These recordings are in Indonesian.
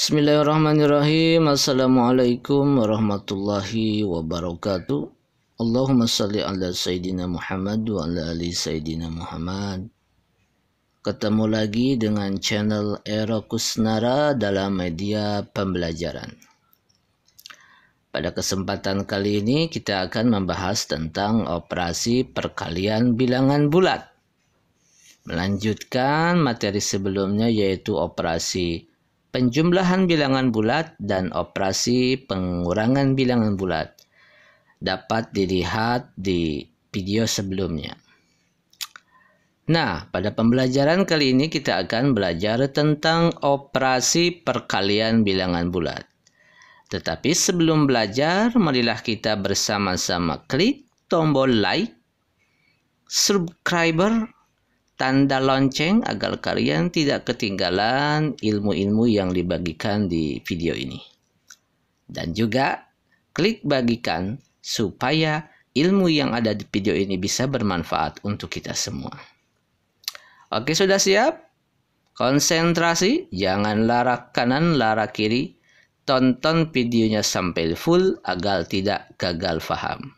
Bismillahirrahmanirrahim. Assalamualaikum warahmatullahi wabarakatuh. Allahumma salli ala Sayyidina Muhammad wa ala ali Sayyidina Muhammad. Ketemu lagi dengan channel Ero Kusnara dalam media pembelajaran. Pada kesempatan kali ini kita akan membahas tentang operasi perkalian bilangan bulat. Melanjutkan materi sebelumnya yaitu operasi penjumlahan bilangan bulat, dan operasi pengurangan bilangan bulat. Dapat dilihat di video sebelumnya. Nah, pada pembelajaran kali ini kita akan belajar tentang operasi perkalian bilangan bulat. Tetapi sebelum belajar, marilah kita bersama-sama klik tombol like, subscriber, tanda lonceng agar kalian tidak ketinggalan ilmu-ilmu yang dibagikan di video ini. Dan juga klik bagikan supaya ilmu yang ada di video ini bisa bermanfaat untuk kita semua. Oke, sudah siap? Konsentrasi, jangan lara kanan, lara kiri. Tonton videonya sampai full agar tidak gagal faham.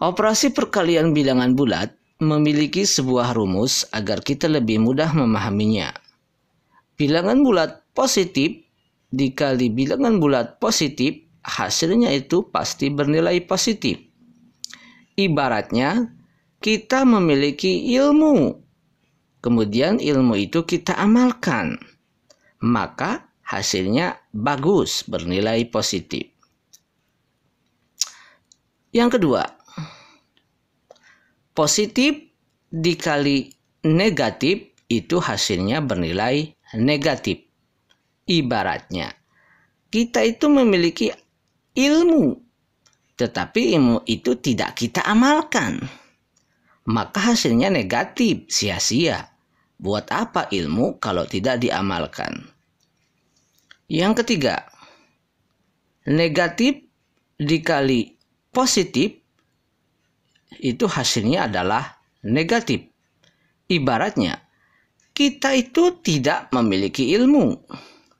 Operasi perkalian bilangan bulat memiliki sebuah rumus agar kita lebih mudah memahaminya. Bilangan bulat positif dikali bilangan bulat positif, hasilnya itu pasti bernilai positif. Ibaratnya, kita memiliki ilmu, kemudian ilmu itu kita amalkan, maka hasilnya bagus, bernilai positif. Yang kedua, Positif dikali negatif itu hasilnya bernilai negatif. Ibaratnya, kita itu memiliki ilmu, tetapi ilmu itu tidak kita amalkan. Maka hasilnya negatif, sia-sia. Buat apa ilmu kalau tidak diamalkan? Yang ketiga, negatif dikali positif itu hasilnya adalah negatif. Ibaratnya, kita itu tidak memiliki ilmu,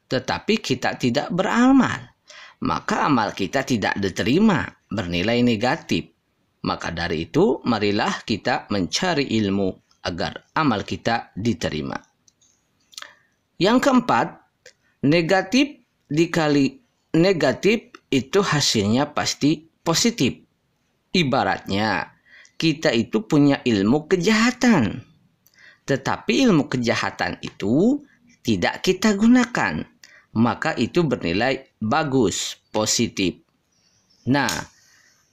tetapi kita tidak beramal. Maka amal kita tidak diterima, bernilai negatif. Maka dari itu, marilah kita mencari ilmu agar amal kita diterima. Yang keempat, negatif dikali negatif itu hasilnya pasti positif. Ibaratnya, kita itu punya ilmu kejahatan. Tetapi ilmu kejahatan itu tidak kita gunakan, maka itu bernilai bagus, positif. Nah,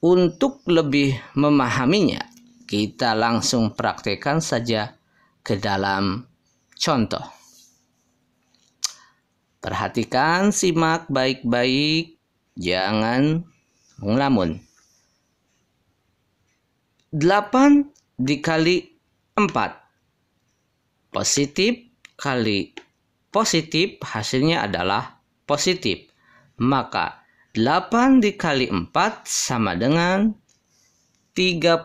untuk lebih memahaminya, kita langsung praktekkan saja ke dalam contoh. Perhatikan, simak baik-baik, jangan ngelamun. 8 dikali 4. Positif kali positif hasilnya adalah positif. Maka 8 dikali 4 sama dengan 32.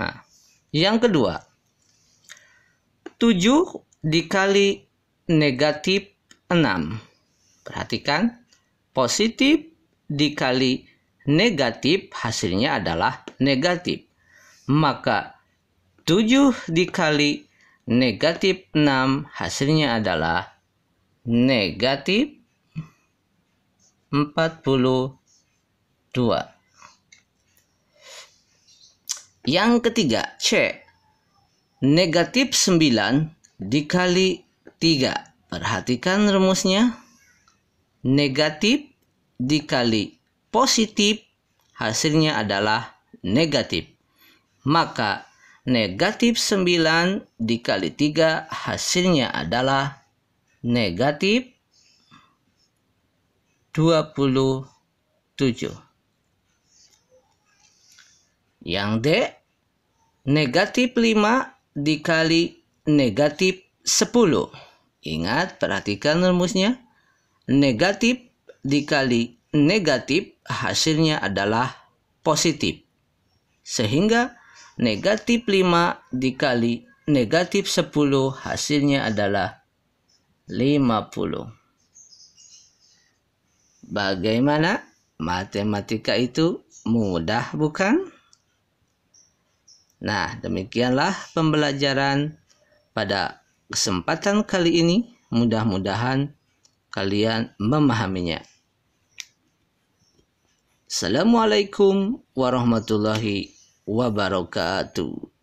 Nah, yang kedua, 7 dikali negatif 6. Perhatikan, positif dikali negatif hasilnya adalah negatif. Maka 7 dikali negatif 6 hasilnya adalah negatif 42. Yang ketiga, C. Negatif 9 dikali 3. Perhatikan rumusnya. Negatif dikali positif hasilnya adalah negatif. Maka negatif 9 dikali 3 hasilnya adalah negatif 27. Yang D, negatif 5 dikali negatif 10. Ingat, perhatikan rumusnya. Negatif dikali negatif hasilnya adalah positif. Sehingga negatif 5 dikali negatif 10 hasilnya adalah 50. Bagaimana? Matematika itu mudah bukan? Nah, demikianlah pembelajaran pada kesempatan kali ini. Mudah-mudahan kalian memahaminya. Assalamualaikum warahmatullahi wabarakatuh.